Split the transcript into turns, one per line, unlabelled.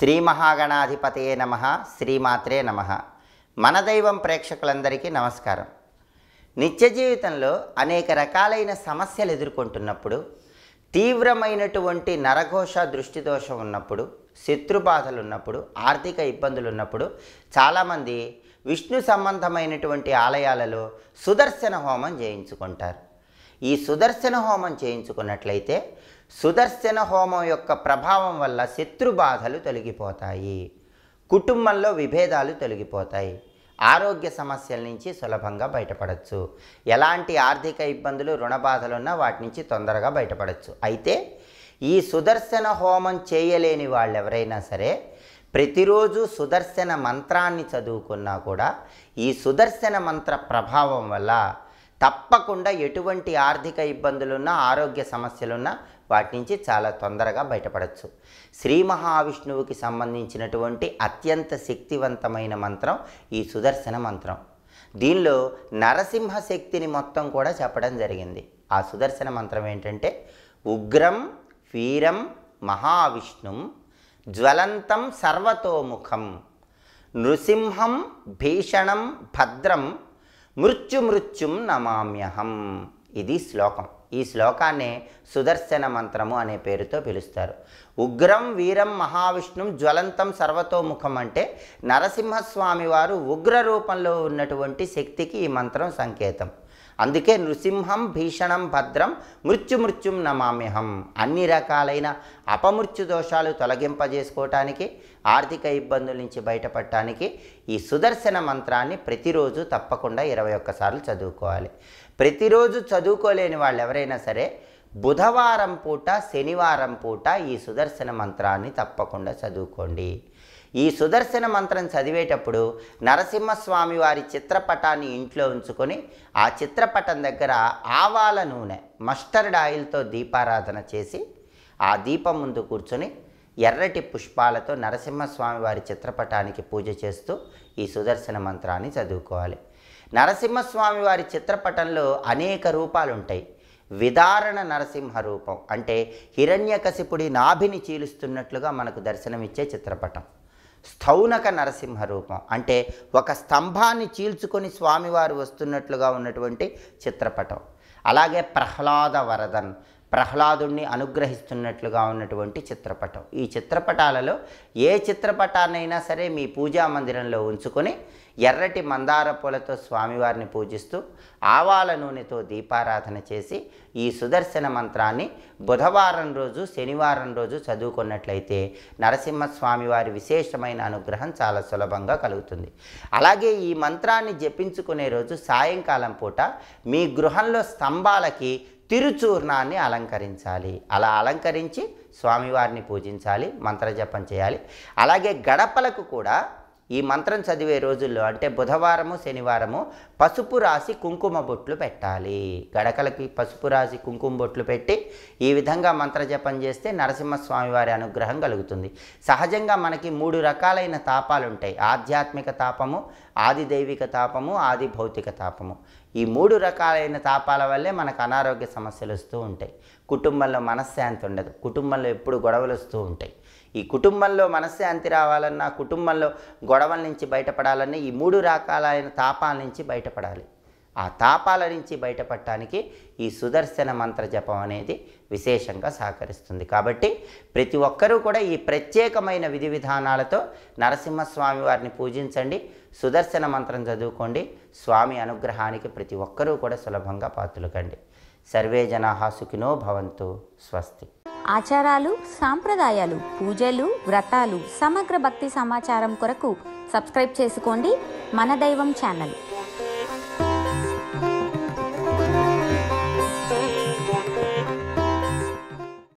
శ్రీ మహాగణాధిపతయే నమ శ్రీమాత్రే నమ మన దైవం ప్రేక్షకులందరికీ నమస్కారం నిత్య జీవితంలో అనేక రకాలైన సమస్యలు ఎదుర్కొంటున్నప్పుడు తీవ్రమైనటువంటి నరఘోష దృష్టిదోషం ఉన్నప్పుడు బాధలు ఉన్నప్పుడు ఆర్థిక ఇబ్బందులు ఉన్నప్పుడు చాలామంది విష్ణు సంబంధమైనటువంటి ఆలయాలలో సుదర్శన హోమం చేయించుకుంటారు ఈ సుదర్శన హోమం చేయించుకున్నట్లయితే సుదర్శన హోమం యొక్క ప్రభావం వల్ల శత్రు బాధలు తొలగిపోతాయి కుటుంబంలో విభేదాలు తొలగిపోతాయి ఆరోగ్య సమస్యల నుంచి సులభంగా బయటపడవచ్చు ఎలాంటి ఆర్థిక ఇబ్బందులు రుణ బాధలున్నా వాటి నుంచి తొందరగా బయటపడవచ్చు అయితే ఈ సుదర్శన హోమం చేయలేని వాళ్ళు ఎవరైనా సరే ప్రతిరోజు సుదర్శన మంత్రాన్ని చదువుకున్నా కూడా ఈ సుదర్శన మంత్ర ప్రభావం వల్ల తప్పకుండా ఎటువంటి ఆర్థిక ఇబ్బందులున్నా ఆరోగ్య సమస్యలున్నా వాటి నుంచి చాలా తొందరగా బయటపడచ్చు శ్రీ మహావిష్ణువుకి సంబంధించినటువంటి అత్యంత శక్తివంతమైన మంత్రం ఈ సుదర్శన మంత్రం దీనిలో నరసింహ శక్తిని మొత్తం కూడా చెప్పడం జరిగింది ఆ సుదర్శన మంత్రం ఏంటంటే ఉగ్రం వీరం మహావిష్ణుం జ్వలంతం సర్వతోముఖం నృసింహం భీషణం భద్రం మృత్యుమృత్యుం నమామ్యహం ఇది శ్లోకం ఈ శ్లోకాన్నే సుదర్శన మంత్రము అనే పేరుతో పిలుస్తారు ఉగ్రం వీరం మహావిష్ణుం జ్వలంతం సర్వతోముఖం అంటే నరసింహస్వామి వారు ఉగ్ర రూపంలో ఉన్నటువంటి శక్తికి ఈ మంత్రం సంకేతం అందుకే నృసింహం భీషణం భద్రం మృత్యుమృత్యుం నమామిహం అన్ని రకాలైన అపమృత్యు దోషాలు తొలగింపజేసుకోవటానికి ఆర్థిక ఇబ్బందుల నుంచి బయటపడటానికి ఈ సుదర్శన మంత్రాన్ని ప్రతిరోజు తప్పకుండా ఇరవై ఒక్కసార్లు చదువుకోవాలి ప్రతిరోజు చదువుకోలేని వాళ్ళు ఎవరైనా సరే బుధవారం పూట శనివారం పూట ఈ సుదర్శన మంత్రాన్ని తప్పకుండా చదువుకోండి ఈ సుదర్శన మంత్రం చదివేటప్పుడు నరసింహస్వామి వారి చిత్రపటాన్ని ఇంట్లో ఉంచుకొని ఆ చిత్రపటం దగ్గర ఆవాల నూనె మస్టర్డ్ ఆయిల్తో దీపారాధన చేసి ఆ దీపం ముందు కూర్చొని ఎర్రటి పుష్పాలతో నరసింహస్వామి వారి చిత్రపటానికి పూజ చేస్తూ ఈ సుదర్శన మంత్రాన్ని చదువుకోవాలి నరసింహస్వామి వారి చిత్రపటంలో అనేక రూపాలు ఉంటాయి విదారణ నరసింహ రూపం అంటే హిరణ్యకశిపుడి నాభిని చీలుస్తున్నట్లుగా మనకు దర్శనమిచ్చే చిత్రపటం స్థౌనక నరసింహ రూపం అంటే ఒక స్తంభాన్ని చీల్చుకొని స్వామివారు వస్తున్నట్లుగా ఉన్నటువంటి చిత్రపటం అలాగే ప్రహ్లాద వరదన్ ప్రహ్లాదుణ్ణి అనుగ్రహిస్తున్నట్లుగా ఉన్నటువంటి చిత్రపటం ఈ చిత్రపటాలలో ఏ చిత్రపటాన్నైనా సరే మీ పూజా మందిరంలో ఉంచుకొని ఎర్రటి మందార పూలతో స్వామివారిని పూజిస్తూ ఆవాల నూనెతో దీపారాధన చేసి ఈ సుదర్శన మంత్రాన్ని బుధవారం రోజు శనివారం రోజు చదువుకున్నట్లయితే నరసింహస్వామివారి విశేషమైన అనుగ్రహం చాలా సులభంగా కలుగుతుంది అలాగే ఈ మంత్రాన్ని జపించుకునే రోజు సాయంకాలం పూట మీ గృహంలో స్తంభాలకి తిరుచూర్ణాన్ని అలంకరించాలి అలా అలంకరించి స్వామివారిని పూజించాలి మంత్రజపం చేయాలి అలాగే గడపలకు కూడా ఈ మంత్రం చదివే రోజుల్లో అంటే బుధవారము శనివారము పసుపు రాసి కుంకుమ బొట్లు పెట్టాలి గడకలకి పసుపు రాసి కుంకుమ బొట్లు పెట్టి ఈ విధంగా మంత్రజపం చేస్తే నరసింహస్వామివారి అనుగ్రహం కలుగుతుంది సహజంగా మనకి మూడు రకాలైన తాపాలు ఉంటాయి ఆధ్యాత్మిక తాపము ఆది దైవిక తాపము ఆది భౌతిక తాపము ఈ మూడు రకాలైన తాపాల వల్లే మనకు అనారోగ్య సమస్యలు వస్తూ ఉంటాయి కుటుంబంలో మనశ్శాంతి ఉండదు కుటుంబంలో ఎప్పుడు గొడవలు వస్తూ ఉంటాయి ఈ కుటుంబంలో మనశ్శాంతి రావాలన్నా కుటుంబంలో గొడవల నుంచి బయటపడాలన్నా ఈ మూడు రకాలైన తాపాల నుంచి బయటపడాలి ఆ తాపాల నుంచి బయటపడటానికి ఈ సుదర్శన మంత్ర జపం అనేది విశేషంగా సహకరిస్తుంది కాబట్టి ప్రతి ఒక్కరూ కూడా ఈ ప్రత్యేకమైన విధి విధానాలతో నరసింహస్వామి వారిని పూజించండి సుదర్శన మంత్రం చదువుకోండి స్వామి అనుగ్రహానికి ప్రతి ఒక్కరూ కూడా సులభంగా కండి సర్వే జనా సుఖినో భవంతు స్వస్తి ఆచారాలు సాంప్రదాయాలు పూజలు వ్రతాలు సమగ్ర భక్తి సమాచారం కొరకు సబ్స్క్రైబ్ చేసుకోండి మన దైవం ఛానల్